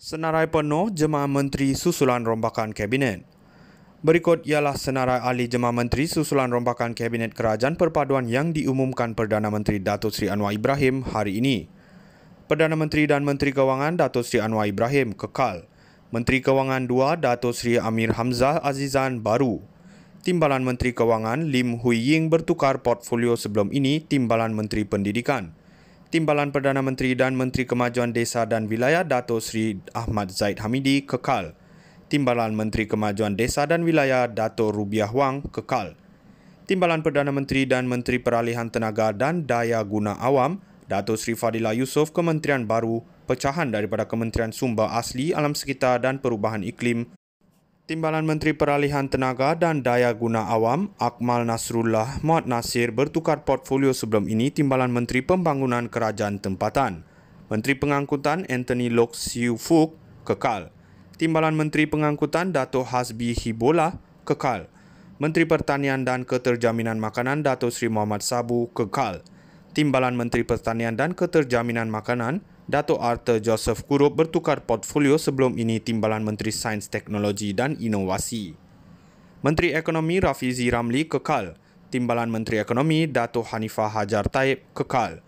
senarai penuh jemaah menteri susulan rombakan kabinet. Berikut ialah senarai ahli jemaah menteri susulan rombakan kabinet kerajaan perpaduan yang diumumkan Perdana Menteri Datuk Sri Anwar Ibrahim hari ini. Perdana Menteri dan Menteri Kewangan Datuk Sri Anwar Ibrahim kekal. Menteri Kewangan 2 Datuk Sri Amir Hamzah Azizan baru. Timbalan Menteri Kewangan Lim Hui Ying bertukar portfolio sebelum ini Timbalan Menteri Pendidikan. Timbalan Perdana Menteri dan Menteri Kemajuan Desa dan Wilayah Dato Sri Ahmad Zaid Hamidi kekal. Timbalan Menteri Kemajuan Desa dan Wilayah Dato Rubiah Wang kekal. Timbalan Perdana Menteri dan Menteri Peralihan Tenaga dan Daya Guna Awam Dato Sri Fadila Yusof Kementerian Baru pecahan daripada Kementerian Sumber Asli Alam Sekitar dan Perubahan Iklim Timbalan Menteri Peralihan Tenaga dan Daya Guna Awam Akmal Nasrullah Muhammad Nasir bertukar portfolio sebelum ini Timbalan Menteri Pembangunan Kerajaan Tempatan. Menteri Pengangkutan Anthony Lok Siu Fook kekal. Timbalan Menteri Pengangkutan Dato Hasbi Hibola kekal. Menteri Pertanian dan Keterjaminan Makanan Dato Sri Muhammad Sabu kekal. Timbalan Menteri Pertanian dan Keterjaminan Makanan Dato Arthur Joseph Kurup bertukar portfolio sebelum ini Timbalan Menteri Sains, Teknologi dan Inovasi. Menteri Ekonomi Rafizi Ramli kekal. Timbalan Menteri Ekonomi Dato Hanifah Hajar Taib kekal.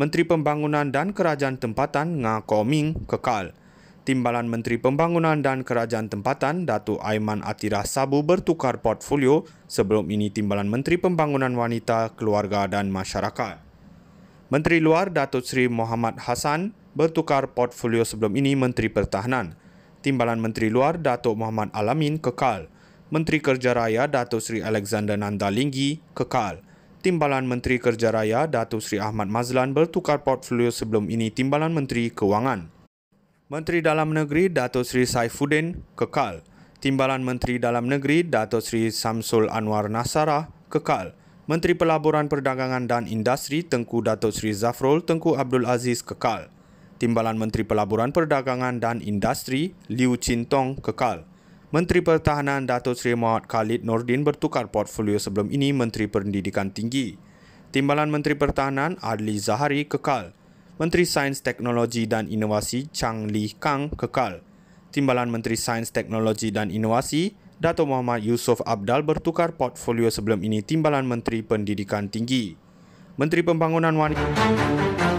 Menteri Pembangunan dan Kerajaan Tempatan Nga Koming kekal. Timbalan Menteri Pembangunan dan Kerajaan Tempatan Datu Aiman Atirah Sabu bertukar portfolio sebelum ini Timbalan Menteri Pembangunan Wanita, Keluarga dan Masyarakat. Menteri Luar Datuk Seri Muhammad Hasan bertukar portfolio sebelum ini Menteri Pertahanan. Timbalan Menteri Luar Datuk Muhammad Alamin kekal. Menteri Kerja Raya Datuk Seri Alexander Nanda Linggi kekal. Timbalan Menteri Kerja Raya Datuk Seri Ahmad Mazlan bertukar portfolio sebelum ini Timbalan Menteri Kewangan. Menteri Dalam Negeri Datuk Seri Saifuddin kekal. Timbalan Menteri Dalam Negeri Datuk Seri Samsul Anwar Nasarah kekal. Menteri Pelaburan Perdagangan dan Industri Tengku Datuk Seri Zafrul Tengku Abdul Aziz kekal. Timbalan Menteri Pelaburan Perdagangan dan Industri Liu Chin Tong kekal. Menteri Pertahanan Dato Sri Mohd Khalid Nordin bertukar portfolio sebelum ini Menteri Pendidikan Tinggi. Timbalan Menteri Pertahanan Adli Zahari kekal. Menteri Sains Teknologi dan Inovasi Chang Li Kang kekal. Timbalan Menteri Sains Teknologi dan Inovasi Dato Muhammad Yusof Abdal bertukar portfolio sebelum ini Timbalan Menteri Pendidikan Tinggi. Menteri Pembangunan Wanita